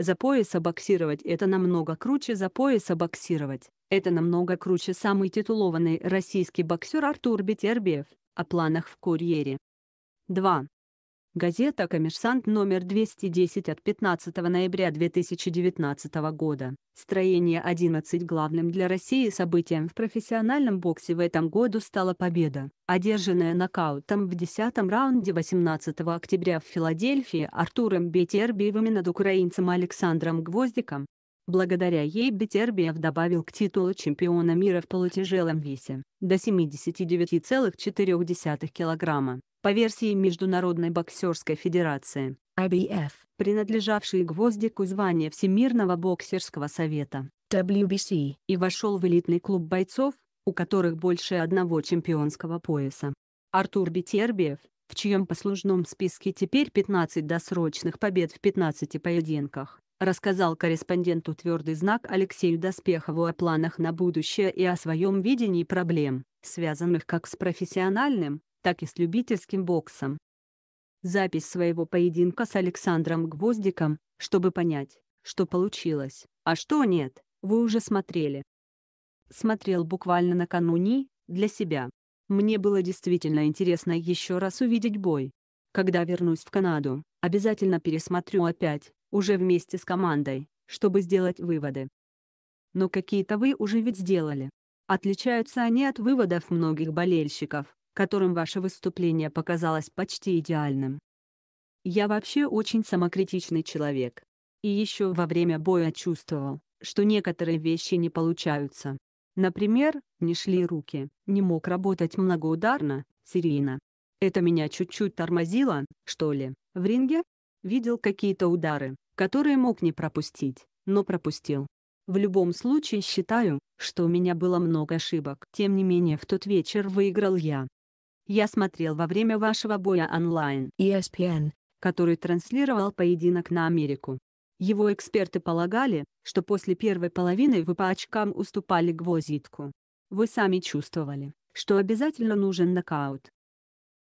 За пояса боксировать — это намного круче за пояса боксировать. Это намного круче самый титулованный российский боксер Артур Бетербиев о планах в курьере. 2. Газета «Коммерсант» номер 210 от 15 ноября 2019 года. Строение 11 главным для России событием в профессиональном боксе в этом году стала победа, одержанная нокаутом в 10 раунде 18 октября в Филадельфии Артуром Бетербиевым над украинцем Александром Гвоздиком. Благодаря ей Бетербиев добавил к титулу чемпиона мира в полутяжелом весе до 79,4 килограмма по версии Международной боксерской федерации, IBF, принадлежавшие Гвоздику звания Всемирного боксерского совета, WBC, и вошел в элитный клуб бойцов, у которых больше одного чемпионского пояса. Артур Бетербиев, в чьем послужном списке теперь 15 досрочных побед в 15 поединках, рассказал корреспонденту «Твердый знак» Алексею Доспехову о планах на будущее и о своем видении проблем, связанных как с профессиональным, так и с любительским боксом. Запись своего поединка с Александром Гвоздиком, чтобы понять, что получилось, а что нет, вы уже смотрели. Смотрел буквально накануне, для себя. Мне было действительно интересно еще раз увидеть бой. Когда вернусь в Канаду, обязательно пересмотрю опять, уже вместе с командой, чтобы сделать выводы. Но какие-то вы уже ведь сделали. Отличаются они от выводов многих болельщиков которым ваше выступление показалось почти идеальным. Я вообще очень самокритичный человек. И еще во время боя чувствовал, что некоторые вещи не получаются. Например, не шли руки, не мог работать многоударно, серийно. Это меня чуть-чуть тормозило, что ли, в ринге? Видел какие-то удары, которые мог не пропустить, но пропустил. В любом случае считаю, что у меня было много ошибок. Тем не менее в тот вечер выиграл я. Я смотрел во время вашего боя онлайн ESPN, который транслировал поединок на Америку. Его эксперты полагали, что после первой половины вы по очкам уступали гвоздитку. Вы сами чувствовали, что обязательно нужен нокаут.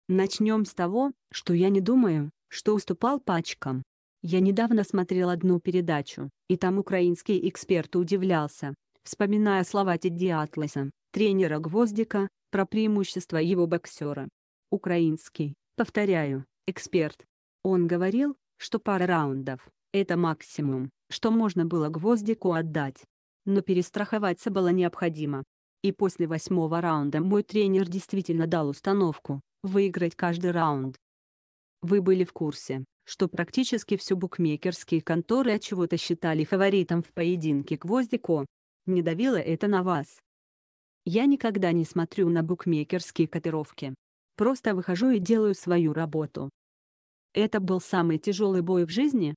Начнем с того, что я не думаю, что уступал по очкам. Я недавно смотрел одну передачу, и там украинский эксперт удивлялся, вспоминая слова Тедди Атласа, тренера Гвоздика, про преимущества его боксера. Украинский, повторяю, эксперт. Он говорил, что пара раундов – это максимум, что можно было гвоздику отдать. Но перестраховаться было необходимо. И после восьмого раунда мой тренер действительно дал установку – выиграть каждый раунд. Вы были в курсе, что практически все букмекерские конторы от чего-то считали фаворитом в поединке Гвоздико. Не давило это на вас, я никогда не смотрю на букмекерские котировки. Просто выхожу и делаю свою работу. Это был самый тяжелый бой в жизни?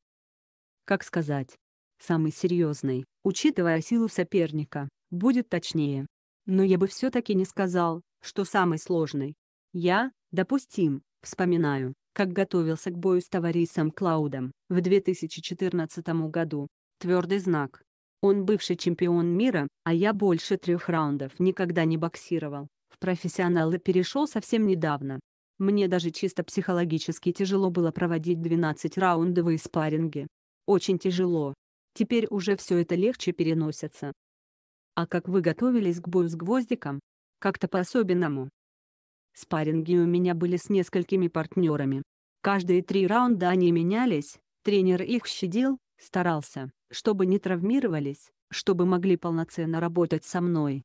Как сказать? Самый серьезный, учитывая силу соперника, будет точнее. Но я бы все-таки не сказал, что самый сложный. Я, допустим, вспоминаю, как готовился к бою с товарищем Клаудом в 2014 году. Твердый знак, он бывший чемпион мира, а я больше трех раундов никогда не боксировал. В профессионалы перешел совсем недавно. Мне даже чисто психологически тяжело было проводить 12-раундовые спарринги. Очень тяжело. Теперь уже все это легче переносится. А как вы готовились к бою с гвоздиком? Как-то по-особенному. Спарринги у меня были с несколькими партнерами. Каждые три раунда они менялись, тренер их щадил, старался чтобы не травмировались, чтобы могли полноценно работать со мной.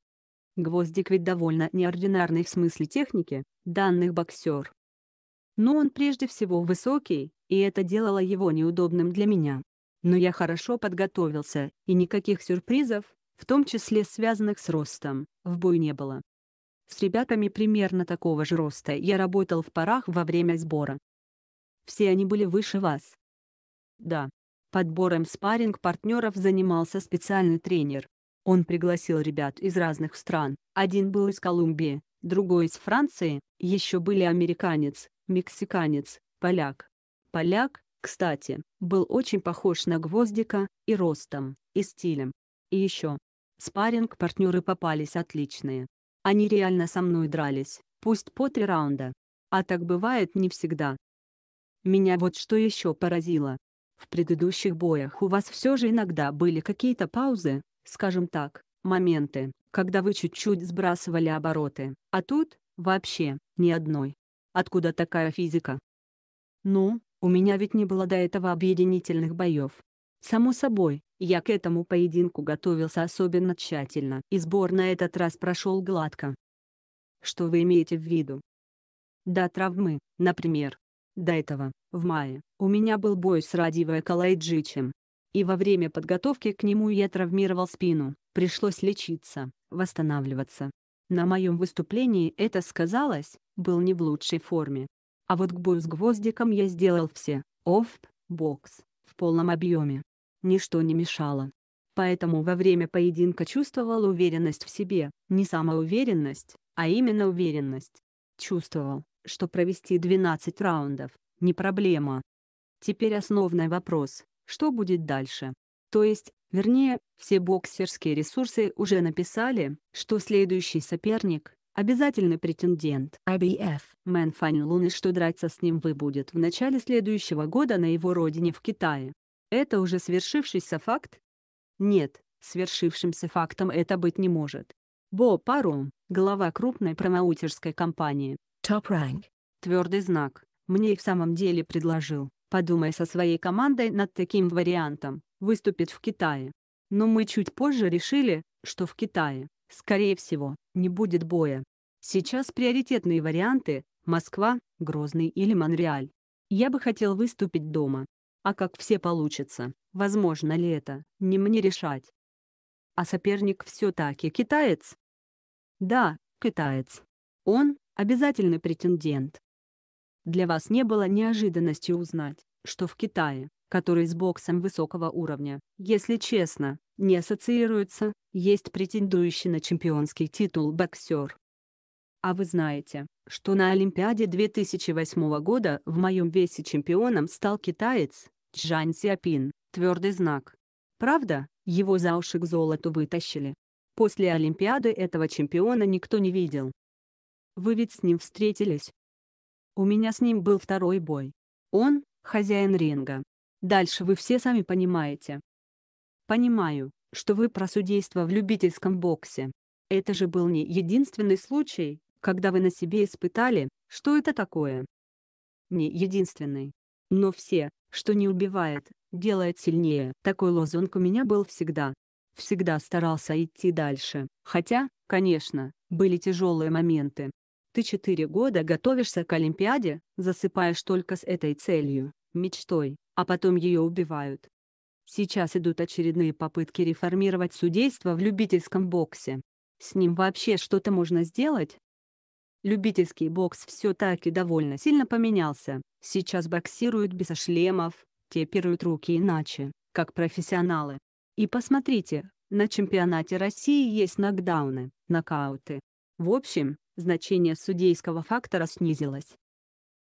Гвоздик ведь довольно неординарный в смысле техники, данных боксер. Но он прежде всего высокий, и это делало его неудобным для меня. Но я хорошо подготовился, и никаких сюрпризов, в том числе связанных с ростом, в бой не было. С ребятами примерно такого же роста я работал в парах во время сбора. Все они были выше вас. Да, Подбором спарринг-партнеров занимался специальный тренер. Он пригласил ребят из разных стран, один был из Колумбии, другой из Франции, еще были американец, мексиканец, поляк. Поляк, кстати, был очень похож на Гвоздика, и ростом, и стилем. И еще. спаринг партнеры попались отличные. Они реально со мной дрались, пусть по три раунда. А так бывает не всегда. Меня вот что еще поразило, в предыдущих боях у вас все же иногда были какие-то паузы, скажем так, моменты, когда вы чуть-чуть сбрасывали обороты, а тут, вообще, ни одной. Откуда такая физика? Ну, у меня ведь не было до этого объединительных боев. Само собой, я к этому поединку готовился особенно тщательно, и сбор на этот раз прошел гладко. Что вы имеете в виду? До травмы, например, до этого, в мае, у меня был бой с Радивой Калайджичем. И во время подготовки к нему я травмировал спину, пришлось лечиться, восстанавливаться. На моем выступлении это сказалось, был не в лучшей форме. А вот к бою с гвоздиком я сделал все, офт, бокс, в полном объеме. Ничто не мешало. Поэтому во время поединка чувствовал уверенность в себе, не самоуверенность, а именно уверенность. Чувствовал, что провести 12 раундов – не проблема. Теперь основной вопрос – что будет дальше? То есть, вернее, все боксерские ресурсы уже написали, что следующий соперник – обязательный претендент IBF Мэн Фань Лун и что драться с ним вы будет в начале следующего года на его родине в Китае. Это уже свершившийся факт? Нет, свершившимся фактом это быть не может. Бо Пару, глава крупной промоутерской компании, Топ-ранг. Твердый знак. Мне и в самом деле предложил, подумай со своей командой над таким вариантом, выступить в Китае. Но мы чуть позже решили, что в Китае, скорее всего, не будет боя. Сейчас приоритетные варианты – Москва, Грозный или Монреаль. Я бы хотел выступить дома. А как все получится, возможно ли это, не мне решать. А соперник все-таки китаец? Да, китаец. Он, обязательный претендент. Для вас не было неожиданности узнать, что в Китае, который с боксом высокого уровня, если честно, не ассоциируется, есть претендующий на чемпионский титул боксер. А вы знаете, что на Олимпиаде 2008 года в моем весе чемпионом стал китаец Чжан Сиапин, твердый знак. Правда, его за уши к золоту вытащили. После Олимпиады этого чемпиона никто не видел. Вы ведь с ним встретились. У меня с ним был второй бой. Он — хозяин ринга. Дальше вы все сами понимаете. Понимаю, что вы про судейство в любительском боксе. Это же был не единственный случай, когда вы на себе испытали, что это такое. Не единственный. Но все, что не убивает, делает сильнее. Такой лозунг у меня был всегда. Всегда старался идти дальше, хотя, конечно, были тяжелые моменты. Ты четыре года готовишься к Олимпиаде, засыпаешь только с этой целью, мечтой, а потом ее убивают. Сейчас идут очередные попытки реформировать судейство в любительском боксе. С ним вообще что-то можно сделать? Любительский бокс все-таки довольно сильно поменялся. Сейчас боксируют без шлемов, теперуют руки иначе, как профессионалы. И посмотрите, на чемпионате России есть нокдауны, нокауты. В общем, значение судейского фактора снизилось.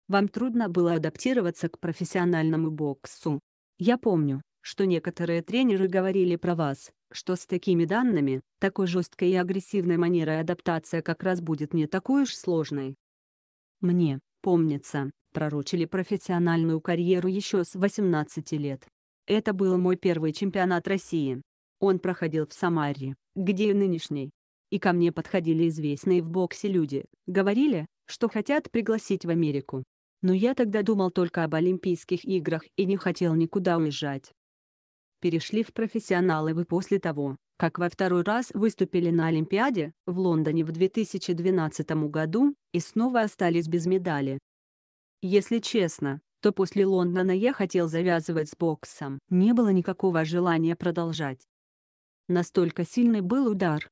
Вам трудно было адаптироваться к профессиональному боксу. Я помню, что некоторые тренеры говорили про вас, что с такими данными, такой жесткой и агрессивной манерой адаптация как раз будет не такой уж сложной. Мне, помнится, пророчили профессиональную карьеру еще с 18 лет. Это был мой первый чемпионат России. Он проходил в Самаре, где и нынешний и ко мне подходили известные в боксе люди, говорили, что хотят пригласить в Америку. Но я тогда думал только об Олимпийских играх и не хотел никуда уезжать. Перешли в профессионалы вы после того, как во второй раз выступили на Олимпиаде в Лондоне в 2012 году и снова остались без медали. Если честно, то после Лондона я хотел завязывать с боксом. Не было никакого желания продолжать. Настолько сильный был удар,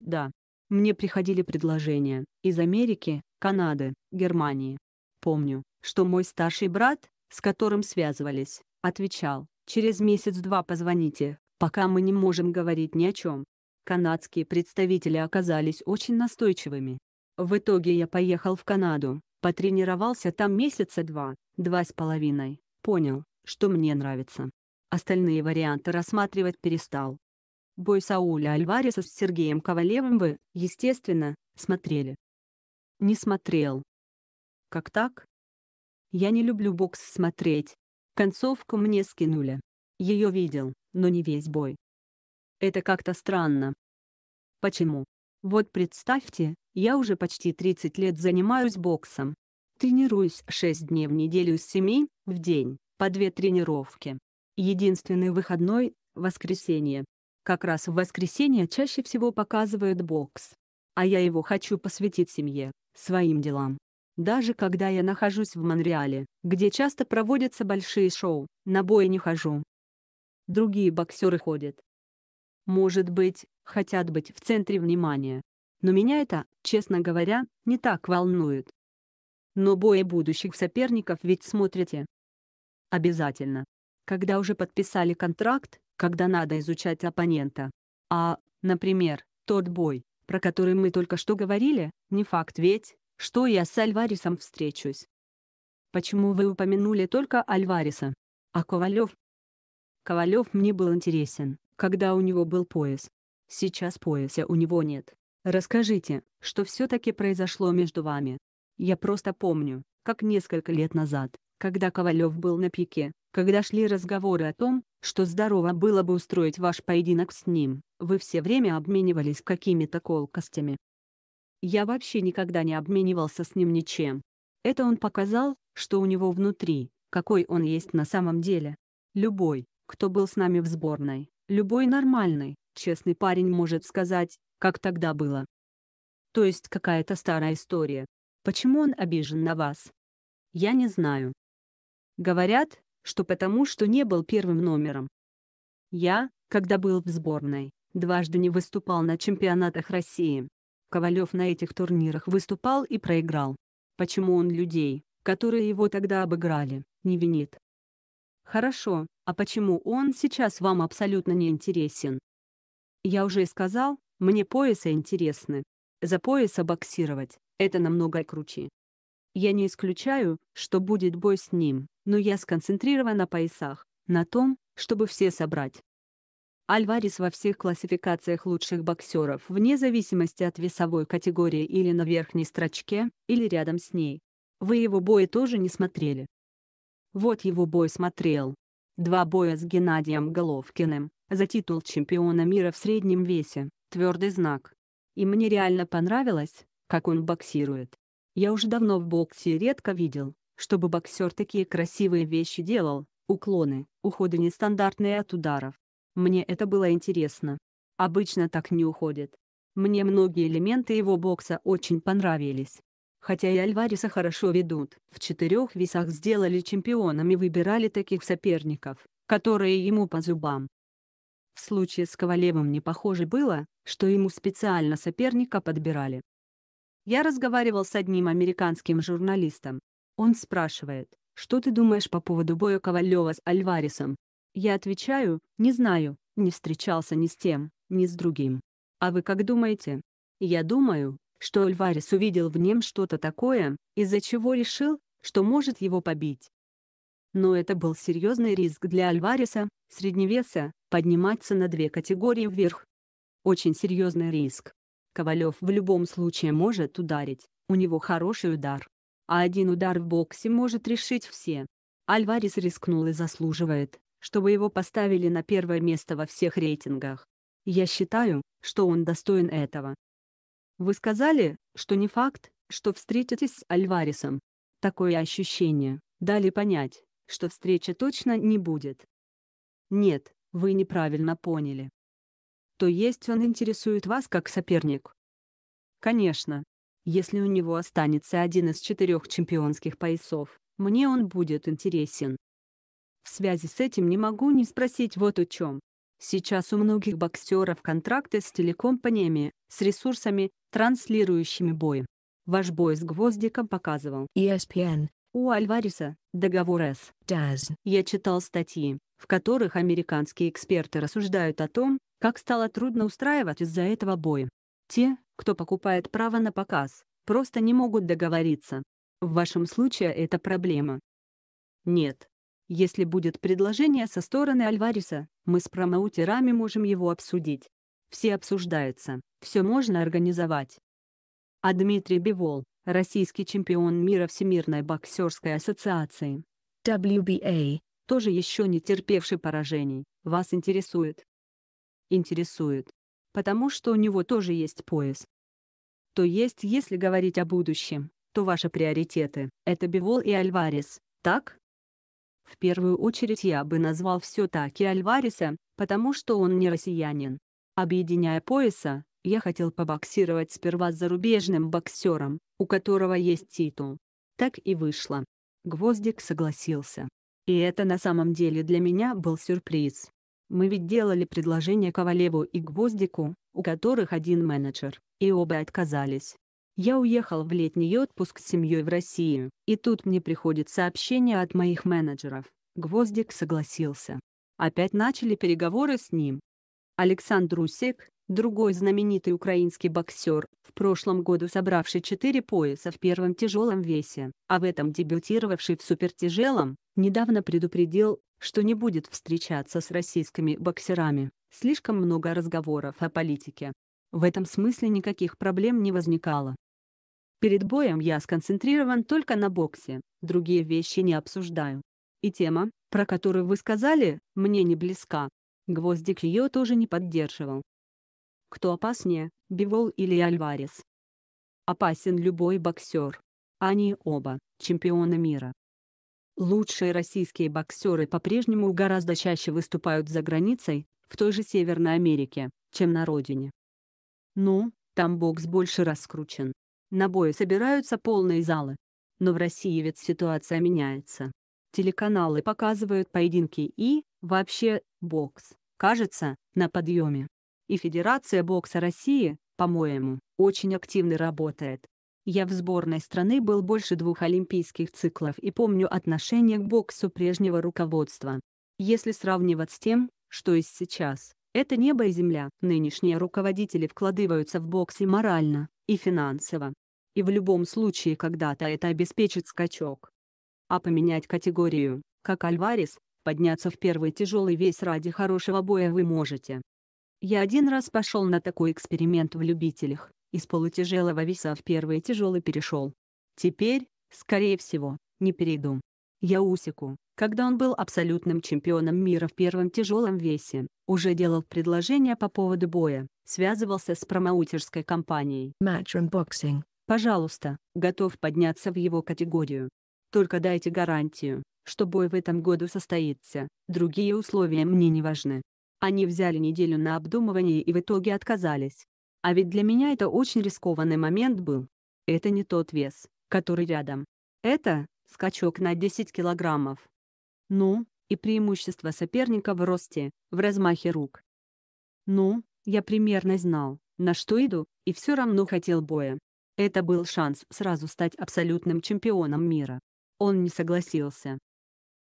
да. Мне приходили предложения из Америки, Канады, Германии. Помню, что мой старший брат, с которым связывались, отвечал, через месяц-два позвоните, пока мы не можем говорить ни о чем. Канадские представители оказались очень настойчивыми. В итоге я поехал в Канаду, потренировался там месяца два, два с половиной, понял, что мне нравится. Остальные варианты рассматривать перестал. Бой Сауля Альвареса с Сергеем Ковалевым вы, естественно, смотрели. Не смотрел. Как так? Я не люблю бокс смотреть. Концовку мне скинули. Ее видел, но не весь бой. Это как-то странно. Почему? Вот представьте, я уже почти 30 лет занимаюсь боксом. Тренируюсь 6 дней в неделю с 7 в день, по 2 тренировки. Единственный выходной – воскресенье. Как раз в воскресенье чаще всего показывают бокс. А я его хочу посвятить семье, своим делам. Даже когда я нахожусь в Монреале, где часто проводятся большие шоу, на бой не хожу. Другие боксеры ходят. Может быть, хотят быть в центре внимания. Но меня это, честно говоря, не так волнует. Но бои будущих соперников ведь смотрите. Обязательно. Когда уже подписали контракт, когда надо изучать оппонента. А, например, тот бой, про который мы только что говорили, не факт ведь, что я с Альваресом встречусь. Почему вы упомянули только Альвареса? А Ковалев? Ковалев мне был интересен, когда у него был пояс. Сейчас пояса у него нет. Расскажите, что все-таки произошло между вами. Я просто помню, как несколько лет назад когда Ковалев был на пике, когда шли разговоры о том, что здорово было бы устроить ваш поединок с ним, вы все время обменивались какими-то колкостями. Я вообще никогда не обменивался с ним ничем. Это он показал, что у него внутри, какой он есть на самом деле. Любой, кто был с нами в сборной, любой нормальный, честный парень может сказать, как тогда было. То есть какая-то старая история. Почему он обижен на вас? Я не знаю. Говорят, что потому, что не был первым номером. Я, когда был в сборной, дважды не выступал на чемпионатах России. Ковалев на этих турнирах выступал и проиграл. Почему он людей, которые его тогда обыграли, не винит? Хорошо, а почему он сейчас вам абсолютно не интересен? Я уже сказал, мне пояса интересны. За пояса боксировать – это намного круче. Я не исключаю, что будет бой с ним, но я сконцентрирована на поясах, на том, чтобы все собрать. Альварес во всех классификациях лучших боксеров, вне зависимости от весовой категории или на верхней строчке, или рядом с ней. Вы его бои тоже не смотрели. Вот его бой смотрел. Два боя с Геннадием Головкиным, за титул чемпиона мира в среднем весе, твердый знак. И мне реально понравилось, как он боксирует. Я уже давно в боксе редко видел, чтобы боксер такие красивые вещи делал, уклоны, уходы нестандартные от ударов. Мне это было интересно. Обычно так не уходит. Мне многие элементы его бокса очень понравились. Хотя и Альвареса хорошо ведут. В четырех весах сделали чемпионами и выбирали таких соперников, которые ему по зубам. В случае с Ковалевым не похоже было, что ему специально соперника подбирали. Я разговаривал с одним американским журналистом, он спрашивает, что ты думаешь по поводу боя Ковалева с Альваресом? Я отвечаю, не знаю, не встречался ни с тем, ни с другим. А вы как думаете? Я думаю, что Альварес увидел в нем что-то такое, из-за чего решил, что может его побить. Но это был серьезный риск для Альвареса, средневеса, подниматься на две категории вверх. Очень серьезный риск. Ковалев в любом случае может ударить, у него хороший удар. А один удар в боксе может решить все. Альварес рискнул и заслуживает, чтобы его поставили на первое место во всех рейтингах. Я считаю, что он достоин этого. Вы сказали, что не факт, что встретитесь с Альваресом. Такое ощущение, дали понять, что встреча точно не будет. Нет, вы неправильно поняли. То есть он интересует вас как соперник? Конечно, если у него останется один из четырех чемпионских поясов, мне он будет интересен. В связи с этим не могу не спросить вот о чем. Сейчас у многих боксеров контракты с телекомпаниями, с ресурсами, транслирующими бой. Ваш бой с Гвоздиком показывал ESPN. У Альвариса, договор С. Does. Я читал статьи, в которых американские эксперты рассуждают о том, как стало трудно устраивать из-за этого бой. Те, кто покупает право на показ, просто не могут договориться. В вашем случае это проблема. Нет. Если будет предложение со стороны Альвариса, мы с промоутерами можем его обсудить. Все обсуждается, все можно организовать. А Дмитрий Бивол, российский чемпион мира Всемирной боксерской ассоциации, WBA, тоже еще не терпевший поражений, вас интересует? Интересует потому что у него тоже есть пояс. То есть, если говорить о будущем, то ваши приоритеты – это Бивол и Альварес, так? В первую очередь я бы назвал все таки Альвареса, потому что он не россиянин. Объединяя пояса, я хотел побоксировать сперва с зарубежным боксером, у которого есть титул. Так и вышло. Гвоздик согласился. И это на самом деле для меня был сюрприз. Мы ведь делали предложение Ковалеву и Гвоздику, у которых один менеджер, и оба отказались. Я уехал в летний отпуск с семьей в Россию, и тут мне приходит сообщение от моих менеджеров. Гвоздик согласился. Опять начали переговоры с ним. Александр Усек, другой знаменитый украинский боксер, в прошлом году собравший четыре пояса в первом тяжелом весе, а в этом дебютировавший в супертяжелом, недавно предупредил, что не будет встречаться с российскими боксерами. Слишком много разговоров о политике. В этом смысле никаких проблем не возникало. Перед боем я сконцентрирован только на боксе, другие вещи не обсуждаю. И тема, про которую вы сказали, мне не близка. Гвоздик ее тоже не поддерживал. Кто опаснее, Бивол или Альварес? Опасен любой боксер. Они оба – чемпионы мира. Лучшие российские боксеры по-прежнему гораздо чаще выступают за границей, в той же Северной Америке, чем на родине. Ну, там бокс больше раскручен. На бои собираются полные залы. Но в России ведь ситуация меняется. Телеканалы показывают поединки и, вообще, бокс, кажется, на подъеме. И Федерация бокса России, по-моему, очень активно работает. Я в сборной страны был больше двух олимпийских циклов и помню отношение к боксу прежнего руководства. Если сравнивать с тем, что есть сейчас, это небо и земля. Нынешние руководители вкладываются в бокс и морально, и финансово. И в любом случае когда-то это обеспечит скачок. А поменять категорию, как Альварес, подняться в первый тяжелый вес ради хорошего боя вы можете. Я один раз пошел на такой эксперимент в любителях, из полутяжелого веса в первый тяжелый перешел. Теперь, скорее всего, не перейду. Я Усику, когда он был абсолютным чемпионом мира в первом тяжелом весе, уже делал предложения по поводу боя, связывался с промоутерской компанией. Matchroom Boxing. Пожалуйста, готов подняться в его категорию. Только дайте гарантию, что бой в этом году состоится, другие условия мне не важны. Они взяли неделю на обдумывание и в итоге отказались. А ведь для меня это очень рискованный момент был. Это не тот вес, который рядом. Это скачок на 10 килограммов. Ну, и преимущество соперника в росте, в размахе рук. Ну, я примерно знал, на что иду, и все равно хотел боя. Это был шанс сразу стать абсолютным чемпионом мира. Он не согласился.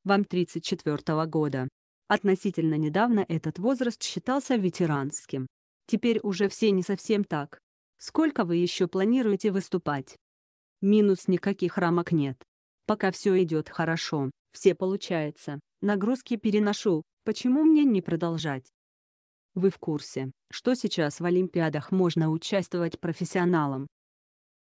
Вам 34 -го года. Относительно недавно этот возраст считался ветеранским. Теперь уже все не совсем так. Сколько вы еще планируете выступать? Минус никаких рамок нет. Пока все идет хорошо, все получается, нагрузки переношу, почему мне не продолжать? Вы в курсе, что сейчас в Олимпиадах можно участвовать профессионалам?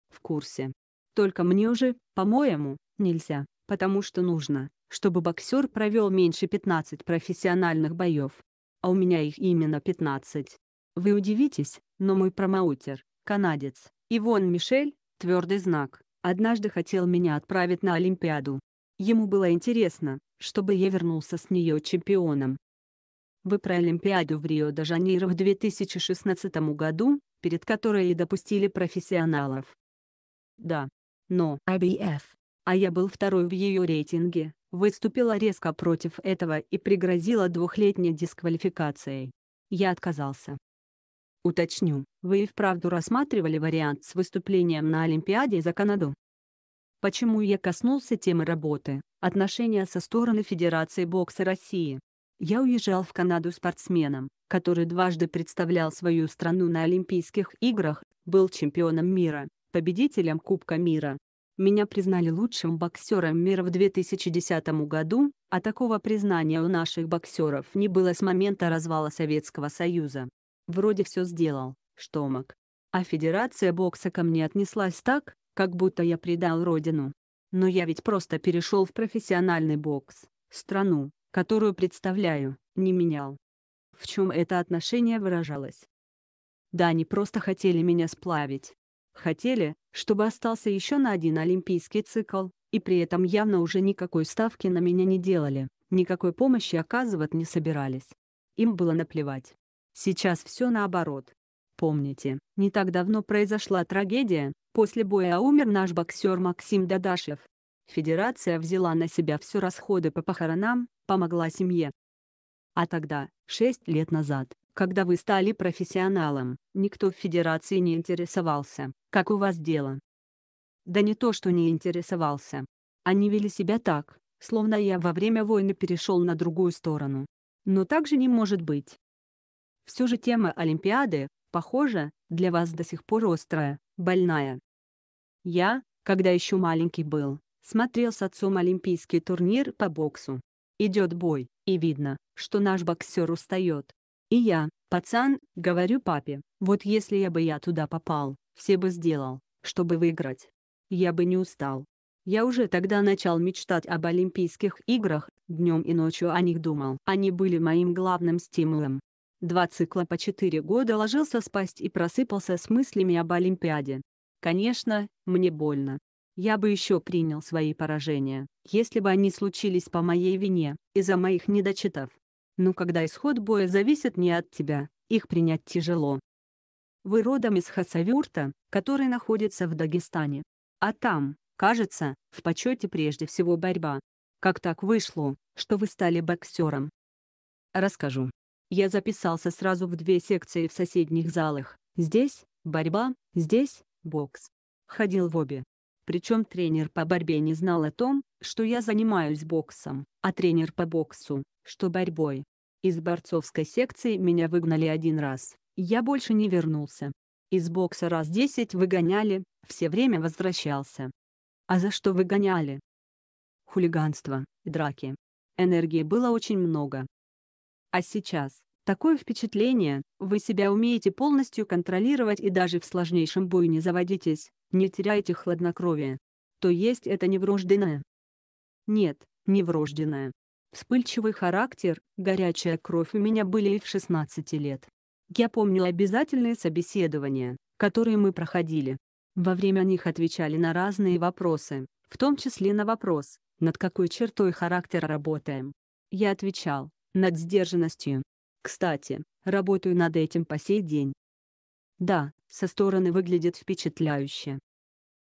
В курсе. Только мне уже, по-моему, нельзя, потому что нужно, чтобы боксер провел меньше 15 профессиональных боев. А у меня их именно 15. Вы удивитесь, но мой промоутер, канадец, Ивон Мишель, твердый знак, однажды хотел меня отправить на Олимпиаду. Ему было интересно, чтобы я вернулся с нее чемпионом. Вы про Олимпиаду в Рио-де-Жанейро в 2016 году, перед которой и допустили профессионалов. Да. Но IBF, а я был второй в ее рейтинге, выступила резко против этого и пригрозила двухлетней дисквалификацией. Я отказался. Уточню, вы и вправду рассматривали вариант с выступлением на Олимпиаде за Канаду? Почему я коснулся темы работы, отношения со стороны Федерации бокса России? Я уезжал в Канаду спортсменом, который дважды представлял свою страну на Олимпийских играх, был чемпионом мира, победителем Кубка мира. Меня признали лучшим боксером мира в 2010 году, а такого признания у наших боксеров не было с момента развала Советского Союза. Вроде все сделал, что мог. А Федерация бокса ко мне отнеслась так, как будто я предал родину. Но я ведь просто перешел в профессиональный бокс, страну, которую представляю, не менял. В чем это отношение выражалось? Да, они просто хотели меня сплавить. Хотели, чтобы остался еще на один олимпийский цикл, и при этом явно уже никакой ставки на меня не делали, никакой помощи оказывать не собирались. Им было наплевать. Сейчас все наоборот. Помните, не так давно произошла трагедия, после боя умер наш боксер Максим Дадашев. Федерация взяла на себя все расходы по похоронам, помогла семье. А тогда, шесть лет назад, когда вы стали профессионалом, никто в Федерации не интересовался, как у вас дело. Да не то, что не интересовался. Они вели себя так, словно я во время войны перешел на другую сторону. Но так же не может быть. Все же тема Олимпиады, похоже, для вас до сих пор острая, больная. Я, когда еще маленький был, смотрел с отцом олимпийский турнир по боксу. Идет бой, и видно, что наш боксер устает. И я, пацан, говорю папе, вот если я бы я туда попал, все бы сделал, чтобы выиграть. Я бы не устал. Я уже тогда начал мечтать об Олимпийских играх, днем и ночью о них думал. Они были моим главным стимулом, Два цикла по четыре года ложился спать и просыпался с мыслями об Олимпиаде. Конечно, мне больно. Я бы еще принял свои поражения, если бы они случились по моей вине, из-за моих недочитов. Но когда исход боя зависит не от тебя, их принять тяжело. Вы родом из Хасавюрта, который находится в Дагестане. А там, кажется, в почете прежде всего борьба. Как так вышло, что вы стали боксером? Расскажу. Я записался сразу в две секции в соседних залах. Здесь – борьба, здесь – бокс. Ходил в обе. Причем тренер по борьбе не знал о том, что я занимаюсь боксом, а тренер по боксу, что борьбой. Из борцовской секции меня выгнали один раз, я больше не вернулся. Из бокса раз 10 выгоняли, все время возвращался. А за что выгоняли? Хулиганство, драки. Энергии было очень много. А сейчас, такое впечатление, вы себя умеете полностью контролировать и даже в сложнейшем бою не заводитесь, не теряете хладнокровие. То есть это неврожденное? Нет, неврожденное. Вспыльчивый характер, горячая кровь у меня были и в 16 лет. Я помнила обязательные собеседования, которые мы проходили. Во время них отвечали на разные вопросы, в том числе на вопрос, над какой чертой характера работаем. Я отвечал, над сдержанностью. Кстати, работаю над этим по сей день. Да, со стороны выглядит впечатляюще.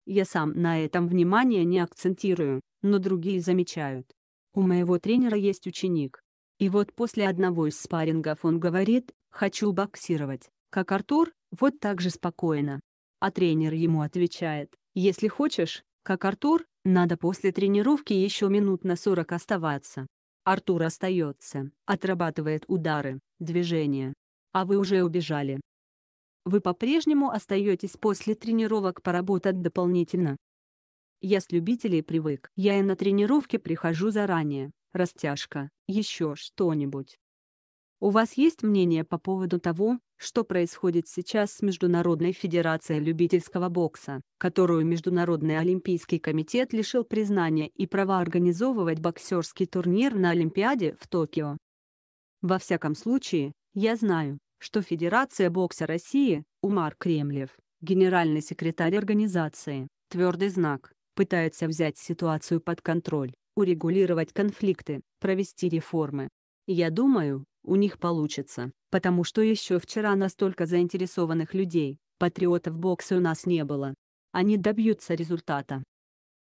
Я сам на этом внимание не акцентирую, но другие замечают. У моего тренера есть ученик. И вот после одного из спаррингов он говорит, хочу боксировать, как Артур, вот так же спокойно. А тренер ему отвечает, если хочешь, как Артур, надо после тренировки еще минут на 40 оставаться. Артур остается, отрабатывает удары, движения. А вы уже убежали. Вы по-прежнему остаетесь после тренировок поработать дополнительно. Я с любителей привык. Я и на тренировки прихожу заранее. Растяжка, еще что-нибудь. У вас есть мнение по поводу того, что происходит сейчас с Международной Федерацией любительского бокса, которую Международный Олимпийский комитет лишил признания и права организовывать боксерский турнир на Олимпиаде в Токио? Во всяком случае, я знаю, что Федерация бокса России, Умар Кремлев, генеральный секретарь организации, твердый знак, пытается взять ситуацию под контроль, урегулировать конфликты, провести реформы, я думаю, у них получится, потому что еще вчера настолько заинтересованных людей, патриотов бокса у нас не было. Они добьются результата.